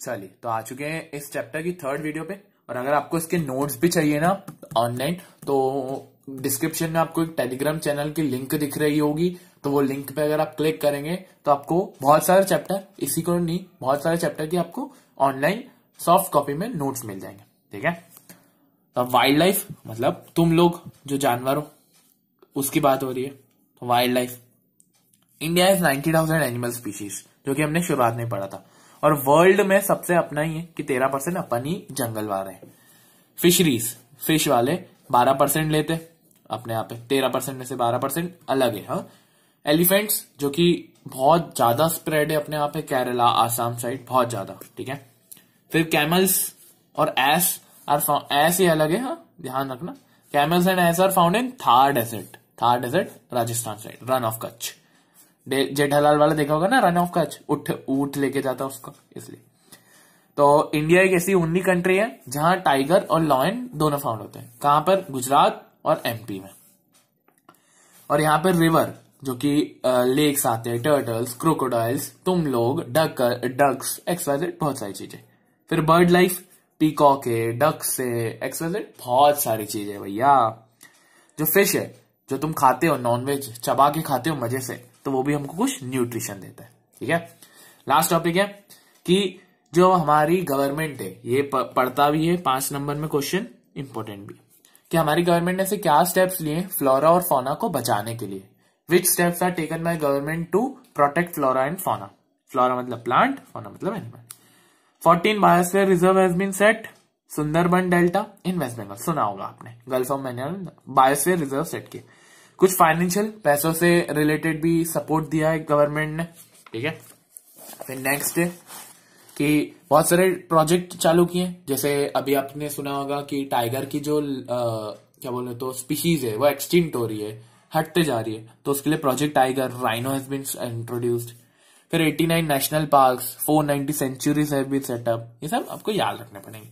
चलिए तो आ चुके हैं इस चैप्टर की थर्ड वीडियो पे और अगर आपको इसके नोट्स भी चाहिए ना ऑनलाइन तो डिस्क्रिप्शन में आपको एक टेलीग्राम चैनल की लिंक दिख रही होगी तो वो लिंक पे अगर आप क्लिक करेंगे तो आपको बहुत सारे चैप्टर इसी को नहीं बहुत सारे चैप्टर की आपको ऑनलाइन सॉफ्ट कॉपी में नोट्स मिल जाएंगे ठीक है तो वाइल्ड लाइफ मतलब तुम लोग जो जानवर हो उसकी बात हो रही है तो wildlife India is ninety thousand animal species जो कि हमने शुरुआत में पढ़ा था और वर्ल्ड में सबसे अपना ही है कि तेरह परसेंट अपन ही जंगल वाले हैं फिशरीज फिश वाले बारह परसेंट लेते अपने आप तेरह परसेंट में से बारह परसेंट अलग है हाँ एलिफेंट्स जो कि बहुत ज्यादा स्प्रेड है अपने आप है केरला आसाम साइड बहुत ज्यादा ठीक है फिर कैमल्स और एस आर एस ये अलग है हाँ ध्यान रखना camels and ass are found in Thar desert Thar desert Rajasthan side Rann of Kutch Jethalal वाला देखा होगा ना रन ऑफ कच उठ ऊट लेके जाता उसका इसलिए तो इंडिया एक ऐसी ओनली कंट्री है जहां टाइगर और लॉयन दोनों फाउंड होते हैं कहां पर गुजरात और एमपी में और यहां पर रिवर जो कि लेक्स आते हैं टर्टल्स क्रोकोडाइल्स तुम लोग डक डक्स एक्सवाइजेड बहुत सारी चीजें फिर बर्ड लाइफ पीकॉक है डक्स है एक्सवाइजेड बहुत सारी चीजें भैया जो फिश है जो तुम खाते हो नॉनवेज चबा के खाते हो मजे से तो वो भी हमको कुछ न्यूट्रिशन देता है ठीक है लास्ट टॉपिक है कि जो हमारी गवर्नमेंट है ये पढ़ता भी है पांच नंबर में क्वेश्चन इंपॉर्टेंट भी कि हमारी गवर्नमेंट ने से क्या स्टेप्स लिए फ्लोरा और फोना को बचाने के लिए which steps are taken by government to protect flora and fauna flora मतलब प्लांट फोना मतलब animal fourteen biosphere reserve has been set Sundarban delta in West Bengal सुना होगा आपने Gulf of Mannar biosphere reserve set के कुछ फाइनेंशियल पैसों से रिलेटेड भी सपोर्ट दिया है गवर्नमेंट ने ठीक है फिर नेक्स्ट है कि बहुत सारे प्रोजेक्ट चालू किए जैसे अभी आपने सुना होगा कि टाइगर की जो आ, क्या बोले तो स्पीशीज है वो एक्सटिंक्ट हो रही है हटते जा रही है तो उसके लिए Project Tiger rhino has been introduced फिर 89 national parks 490 sanctuaries have been up ये सब आपको याद रखने पड़ेंगे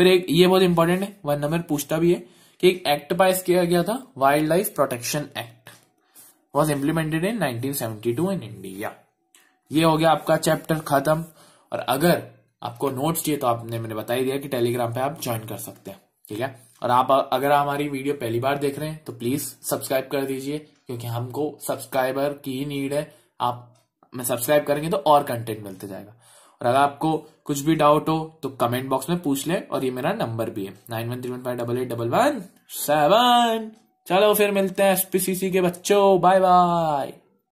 फिर एक ये बहुत इंपॉर्टेंट है वन नंबर पूछता भी है कि एक एक्ट पास किया गया था wildlife protection act was implemented in nineteen in India ये हो गया आपका चैप्टर खत्म और अगर आपको नोट्स चाहिए तो आपने मैंने बता ही दिया कि टेलीग्राम पे आप ज्वाइन कर सकते हैं ठीक है और आप अगर हमारी वीडियो पहली बार देख रहे हैं तो प्लीज सब्सक्राइब कर दीजिए क्योंकि हमको सब्सक्राइबर की नीड है आप मैं सब्सक्राइब करेंगे तो और कंटेंट मिलते जाएगा और अगर आपको कुछ भी डाउट हो तो कमेंट बॉक्स में पूछ ले और ये मेरा नंबर भी है nine one three one five double eight double one seven चलो फिर मिलते हैं एसपीसीसी के बच्चों बाय बाय